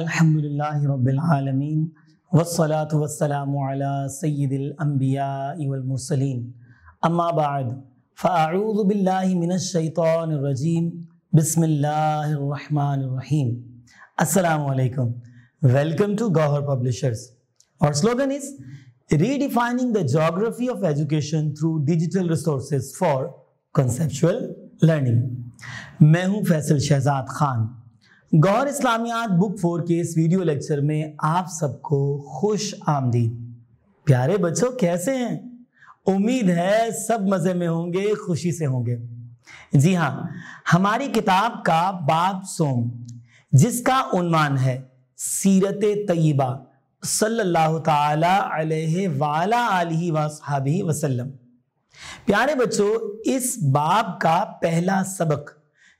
अल्हम्दुलिल्लाहिरब्बिलालमीन वस्सलातु वस्सलामु अला सय्यिदिल अंबिया वल मुरसलीन अम्मा बाद फ़अऊज़ु बिल्लाहि मिनश शैतानिर रजीम बिस्मिल्लाहिर रहमानिर रहीम अस्सलाम वालेकुम वेलकम टू गौहर पब्लिशर्स और slogan is redefining the geography of education through digital resources for conceptual learning मैं हूं फैसल शहजाद खान गौर इस्लामियात बुक फोर के इस वीडियो लेक्चर में आप सबको खुश आमदी प्यारे बच्चों कैसे हैं उम्मीद है सब मज़े में होंगे खुशी से होंगे जी हाँ हमारी किताब का बाप सोम जिसका उन्वान है सीरत तय्यबा सल्लल्लाहु ताला अलैहि वाला वसहाबी वसल्लम प्यारे बच्चों इस बाब का पहला सबक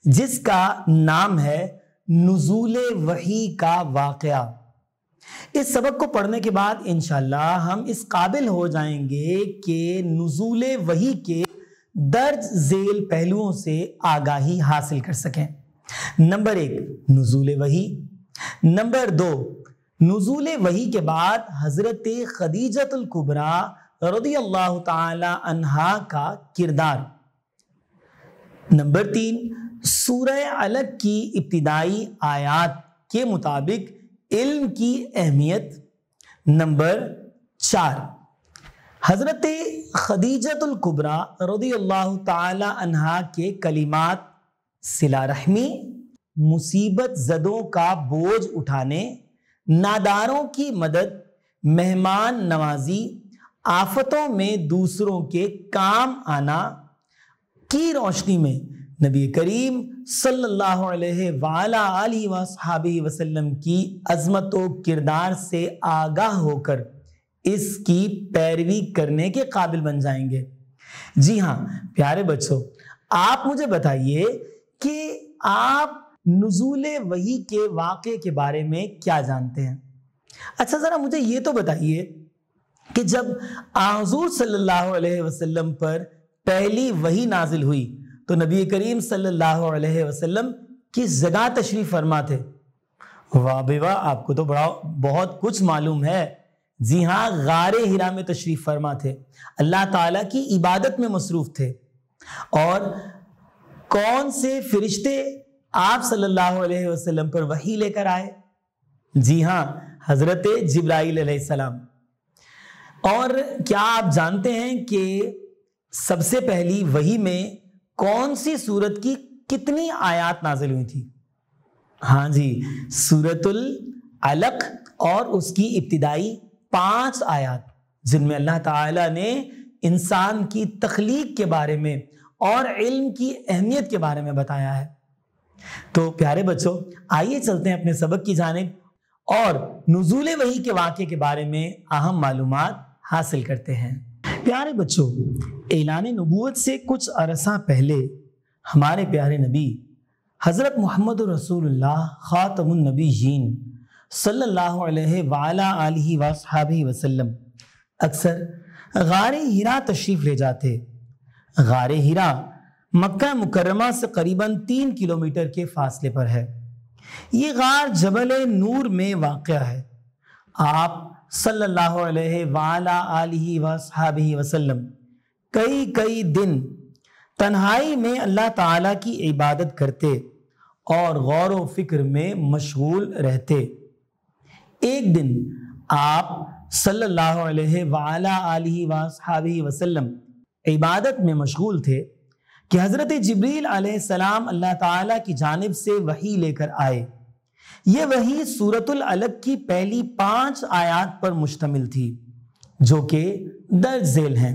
जिसका नाम है नज़ूल वही का वाक़ इस सबक को पढ़ने के बाद इन हम इस काबिल हो जाएंगे कि नज़ूल वही के दर्ज झेल पहलुओं से आगाही हासिल कर सकें नंबर एक नज़ूल वही नंबर दो नज़ूल वही के बाद हज़रत खदीजतुल्कुबरा रदी अल्लाह तहा का किरदार नंबर तीन सूर्य अलग की इब्तदाई आयात के मुताबिक इल्म की अहमियत नंबर चार हज़रत खदीजतुल्कुबरा रदी अल्लाह तहा के कलिमात रहमी मुसीबत जदों का बोझ उठाने नादारों की मदद मेहमान नवाजी आफतों में दूसरों के काम आना की रोशनी में नबी करीम सल्लल्लाहु अलैहि वसल्लम की अजमत व किरदार से आगाह होकर इसकी पैरवी करने के काबिल बन जाएंगे जी हाँ प्यारे बच्चों आप मुझे बताइए कि आप नजूल वही के वाक़े के बारे में क्या जानते हैं अच्छा ज़रा मुझे ये तो बताइए कि जब आजूर सल्लल्लाहु अलैहि वसल्लम पर पहली वही नाजिल हुई तो नबी करीम सल्लल्लाहु अलैहि वसल्लम किस जगह तशरीफ़ फरमा थे वाह बेवा आपको तो बड़ा बहुत कुछ मालूम है जी हाँ गार हिरा में तशरीफ़ फरमा थे अल्लाह ताला की इबादत में मसरूफ़ थे और कौन से फरिश्ते आप सल्लल्लाहु अलैहि वसल्लम पर वही लेकर आए जी हाँ हज़रत जब्राईसम और क्या आप जानते हैं कि सबसे पहली वही में कौन सी सूरत की कितनी आयात नाजिल हुई थी हाँ जी सूरतुल अलक और उसकी इब्तदाई पांच आयात जिनमें अल्लाह ताला ने इंसान की तखलीक के बारे में और इल्म की अहमियत के बारे में बताया है तो प्यारे बच्चों आइए चलते हैं अपने सबक की जानब और नजूल वही के वाक्य के बारे में अहम मालूम हासिल करते हैं प्यारे बच्चों ऐलान नबूत से कुछ अरसा पहले हमारे प्यारे नबी हज़रत मोहम्मद रसूल ख़ातमनबी जीन सल्ला अलैहि वसल्लम अक्सर गार हरा तशरीफ़ ले जाते गार हरा मक्का मुकरमा से करीबन तीन किलोमीटर के फासले पर है ये गार जबल नूर में वाक़ है आप सल्लल्लाहु अलैहि वसलम कई कई दिन तन्हाई में अल्लाह ताला की इबादत करते और गौर व फिक्र में मशगूल रहते एक दिन आप सल्लल्लाहु अलैहि वसल्लम वसल्लम इबादत में मशगूल थे कि हज़रत जबरील सलाम अल्लाह ताला की जानब से वही लेकर आए ये वही सूरतुल अलग की पहली पांच आयात पर मुश्तमिल थी जो कि दर्ज झेल हैं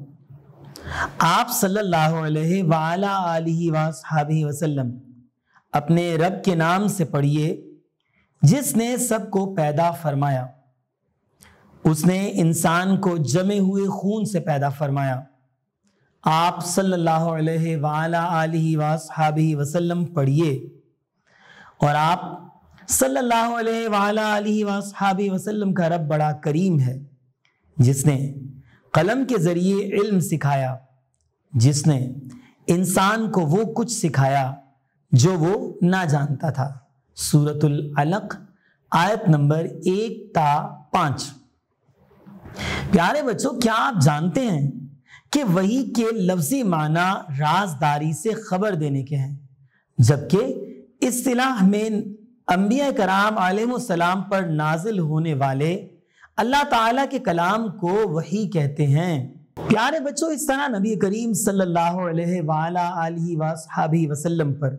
आप सल्लल्लाहु अलैहि वाली वसल्लम अपने रब के नाम से पढ़िए जिसने सबको पैदा फरमाया उसने इंसान को जमे हुए खून से पैदा फरमाया आप सल्लल्लाहु अलैहि वाली वासहाबी वसल्लम पढ़िए और आप सल्लल्लाहु अलैहि वाली वासहाबी वसल्लम का रब बड़ा करीम है जिसने कलम के ज़रिए इल्म सिखाया जिसने इंसान को वो कुछ सिखाया जो वो ना जानता था सूरतुल अलक आयत नंबर एक ता पाँच प्यारे बच्चों क्या आप जानते हैं कि वही के लफ्जी माना राजदारी से खबर देने के हैं जबकि इस सिलाह में अम्बिया कराम आलम सलाम पर नाजिल होने वाले अल्लाह ताला के कलाम को वही कहते हैं प्यारे बच्चों इस तरह नबी करीम सल्लल्लाहु अलैहि वसल्लम पर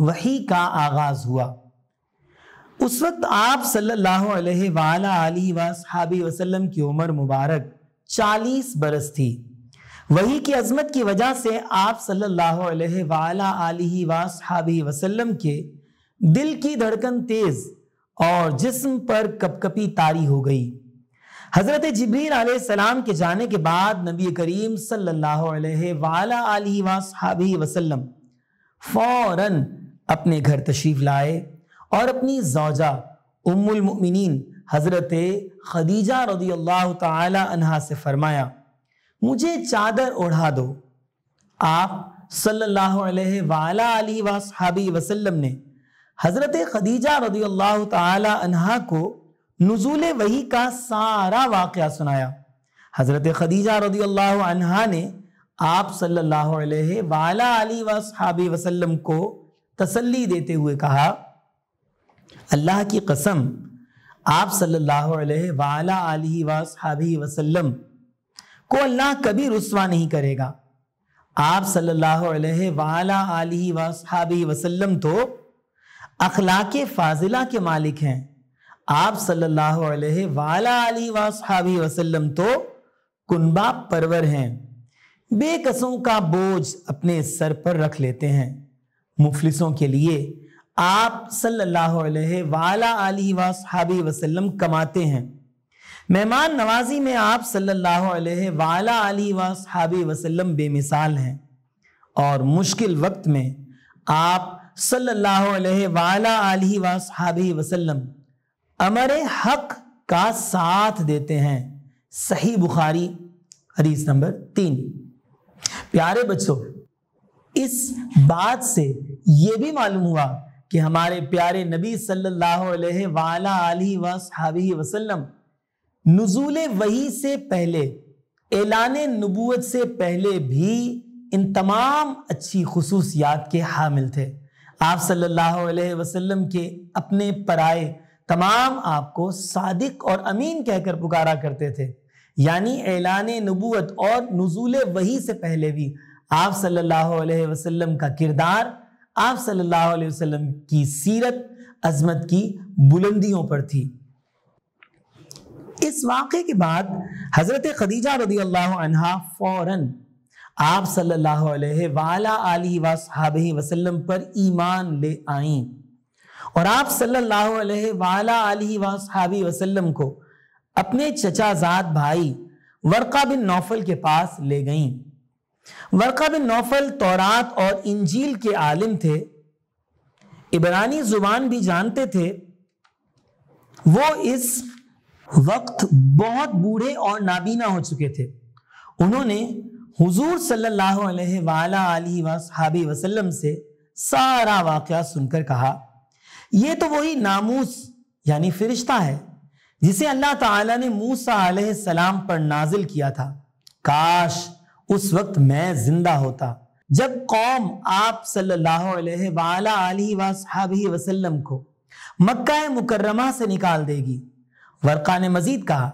वही का आगाज हुआ उस वक्त आप सल्लल्लाहु अलैहि वसल्लम की उम्र मुबारक 40 बरस थी वही की अजमत की वजह से आप सल्लल्लाहु अलैहि वसल्लम के दिल की धड़कन तेज और जिस्म पर कपकपी तारी हो गई हज़रत जबरीन सलाम के जाने के बाद नबी करीम सल्लल्लाहु अलैहि वसल्लम फौरन अपने घर तशरीफ़ लाए और अपनी जौजा उमिन हज़रत खदीजा रदी अल्लाह तहा से फरमाया मुझे चादर ओढ़ा दो आप सल्लाबी अलैहि वसल्लम ने हज़रत खदीजा रदी अल्लाह तहा को नजूल वही का सारा वाक़ सुनाया हज़रत खदीजा रदी अल्लाह अनहा ने आप सल्लाबी वसल्लम को तसल्ली देते हुए कहा अल्लाह की कसम आप सल्लाबी वसल्लम को अल्लाह कभी रसवा नहीं करेगा आप सल्लाबी वसल्लम तो अखलाक फाजिला के मालिक हैं आप सल्लल्लाहु अलैहि वसल्लम तो कुनबा परवर हैं बेकसों का बोझ अपने सर पर रख लेते हैं मुफलिसों के लिए आप सल्लल्लाहु अलैहि वसल्लम कमाते हैं मेहमान नवाजी में आप सल्लल्लाहु अलैहि वसल्लम बेमिसाल हैं और मुश्किल वक्त में आप सल्लल्लाहु अलैहि वसल्लम अमर हक का साथ देते हैं सही बुखारी हदीस नंबर तीन प्यारे बच्चों इस बात से ये भी मालूम हुआ कि हमारे प्यारे नबी सल्लल्लाहु अलैहि वसल्लम नजूल वही से पहले एलान नबूत से पहले भी इन तमाम अच्छी खसूसियात के हामिल थे आप सल्लल्लाहु अलैहि वसल्लम के अपने पराए तमाम आपको सादिक और अमीन कहकर पुकारा करते थे यानी ऐलान नबूत और नजूल वही से पहले भी आप सल्लल्लाहु अलैहि वसल्लम का किरदार आप सल्लल्लाहु अलैहि वसल्लम की सीरत अजमत की बुलंदियों पर थी इस वाक़े के बाद हज़रत खदीजा रदी अल्लाह फ़ौरन आप सल्लल्लाहु अलैहि वाला आली वसल्लम पर ईमान ले आईं और आप सल्लल्लाहु अलैहि वसाबी वसल्लम को अपने चचाजाद भाई वर्का बिन नौफल के पास ले गईं वर्का बिन नौफल तौरात और इंजील के आलिम थे इबरानी ज़ुबान भी जानते थे वो इस वक्त बहुत बूढ़े और नाबीना हो चुके थे उन्होंने हुजूर सल्लल्लाहु अलैहि वसल्लम से सारा वाक़ सुनकर कहा ये तो वही नामूस यानी फिरिश्ता है जिसे अल्लाह ताला ने मूसा सलाम पर नाजिल किया था काश उस वक्त मैं जिंदा होता जब कौम आप सल्लल्लाहु अलैहि वसल्लम को मक्का मुकर्रमा से निकाल देगी वर्का ने मजीद कहा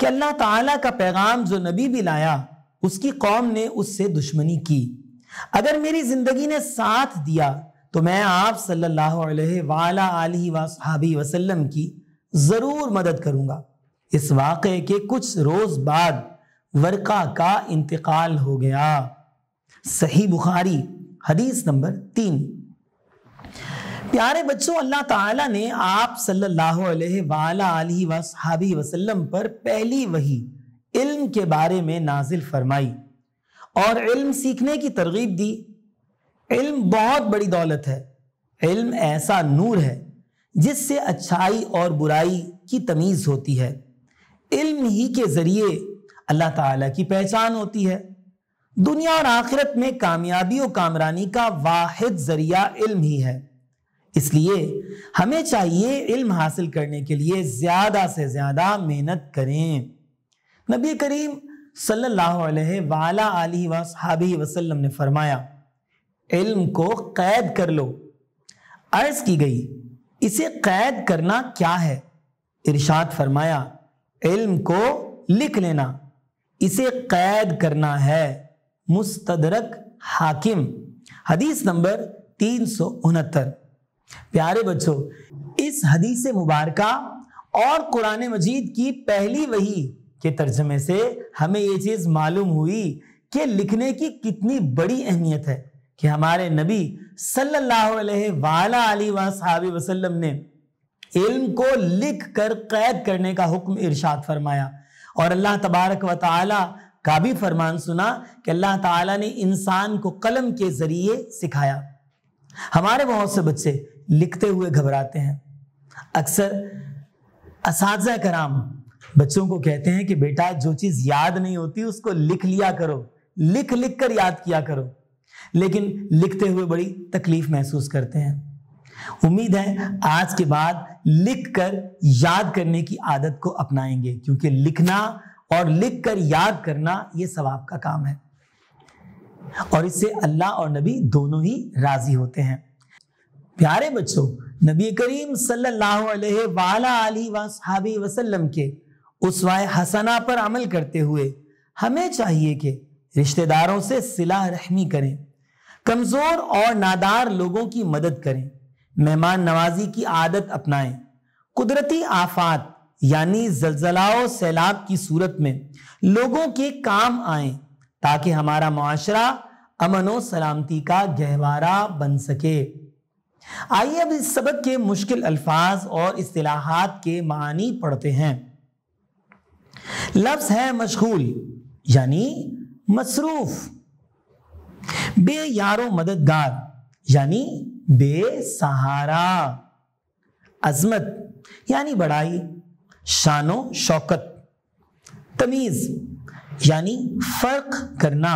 कि अल्लाह ताला का पैगाम जो नबी भी लाया उसकी कौम ने उससे दुश्मनी की अगर मेरी जिंदगी ने साथ दिया तो मैं आप सल्लल्लाहु अलैहि वसल्लम की ज़रूर मदद करूँगा इस वाक़े के कुछ रोज़ बाद वर्का का इंतकाल हो गया सही बुखारी हदीस नंबर तीन प्यारे बच्चों अल्लाह ताला ने आप सल्लल्लाहु अलैहि वसल्लम पर पहली वही इल्म के बारे में नाजिल फरमाई और इल्म सीखने की तरगीब दी इल्म बहुत बड़ी दौलत है इल्म ऐसा नूर है जिससे अच्छाई और बुराई की तमीज़ होती है इल्म ही के ज़रिए अल्लाह ताला की पहचान होती है दुनिया और आखिरत में कामयाबी और कामरानी का वाहिद ज़रिया इल्म ही है इसलिए हमें चाहिए इल्म हासिल करने के लिए ज़्यादा से ज़्यादा मेहनत करें नबी करीम सल्लल्लाहु अलैहि वसल्लम ने फरमाया इल्म को कैद कर लो अर्ज की गई इसे कैद करना क्या है इरशाद फरमाया इल्म को लिख लेना इसे कैद करना है मुस्तदरक हाकिम हदीस नंबर तीन सौ उनहत्तर प्यारे बच्चों इस हदीस मुबारक और कुरान मजीद की पहली वही के तर्जमे से हमें ये चीज़ मालूम हुई कि लिखने की कितनी बड़ी अहमियत है कि हमारे नबी सल्लल्लाहु अलैहि वसल्लम ने इल्म को लिख कर कैद करने का हुक्म इरशाद फरमाया और अल्लाह तबारक व ताली का भी फरमान सुना कि अल्लाह ताला ने इंसान को कलम के ज़रिए सिखाया हमारे बहुत से बच्चे लिखते हुए घबराते हैं अक्सर इस कराम बच्चों को कहते हैं कि बेटा जो चीज़ याद नहीं होती उसको लिख लिया करो लिख लिख कर याद किया करो लेकिन लिखते हुए बड़ी तकलीफ महसूस करते हैं उम्मीद है आज के बाद लिख कर याद करने की आदत को अपनाएंगे क्योंकि लिखना और लिख कर याद करना ये सवाब का काम है और इससे अल्लाह और नबी दोनों ही राजी होते हैं प्यारे बच्चों नबी करीम सल्लल्लाहु अलैहि वसल्लम वसल्लम के उस हसना पर अमल करते हुए हमें चाहिए कि रिश्तेदारों से सिला रहमी करें कमजोर और नादार लोगों की मदद करें मेहमान नवाजी की आदत अपनाएं कुदरती आफात यानी जलजलाओ सैलाब की सूरत में लोगों के काम आए ताकि हमारा माशरा अमन व सलामती का गहवारा बन सके आइए अब इस सबक के मुश्किल अल्फाज और असलाहत के मानी पढ़ते हैं लफ्ज है मशगूल यानी मसरूफ़ बे यारो मददगार यानी बेसहारा अजमत यानी बड़ाई शानो शौकत तमीज यानी फर्क करना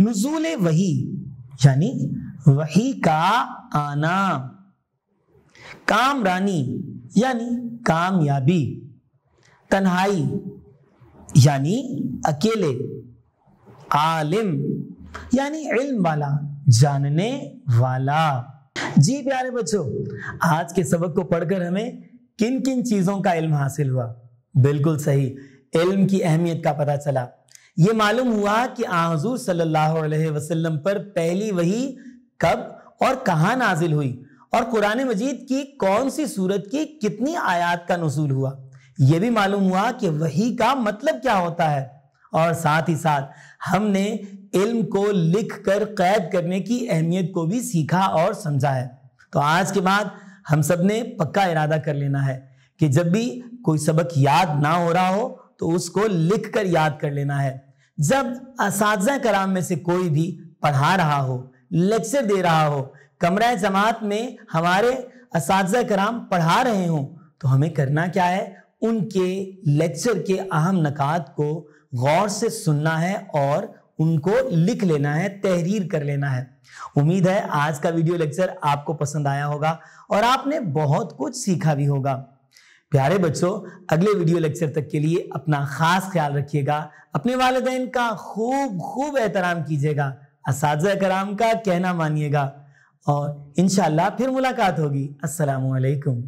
नजूल वही यानी वही का आना कामरानी यानी कामयाबी तन्हाई यानी अकेले आलिम यानी इल्म वाला जानने वाला जी प्यारे बच्चों आज के सबक को पढ़कर हमें किन किन चीजों का इल्म हासिल हुआ बिल्कुल सही इल्म की अहमियत का पता चला ये मालूम हुआ कि आजूर सल्लल्लाहु अलैहि वसल्लम पर पहली वही कब और कहाँ नाजिल हुई और कुरान मजीद की कौन सी सूरत की कितनी आयात का नसूल हुआ यह भी मालूम हुआ कि वही का मतलब क्या होता है और साथ ही साथ हमने इल्म को लिख कर कैद करने की अहमियत को भी सीखा और समझा है तो आज के बाद हम सब ने पक्का इरादा कर लेना है कि जब भी कोई सबक याद ना हो रहा हो तो उसको लिख कर याद कर लेना है जब इस कराम में से कोई भी पढ़ा रहा हो लेक्चर दे रहा हो कमरा जमात में हमारे इस कराम पढ़ा रहे हों तो हमें करना क्या है उनके लेक्चर के अहम नकात को गौर से सुनना है और उनको लिख लेना है तहरीर कर लेना है उम्मीद है आज का वीडियो लेक्चर आपको पसंद आया होगा और आपने बहुत कुछ सीखा भी होगा प्यारे बच्चों अगले वीडियो लेक्चर तक के लिए अपना खास ख्याल रखिएगा अपने वालदेन का खूब खूब एहतराम कीजिएगा इस कराम का कहना मानिएगा और इनशाला फिर मुलाकात होगी असलकुम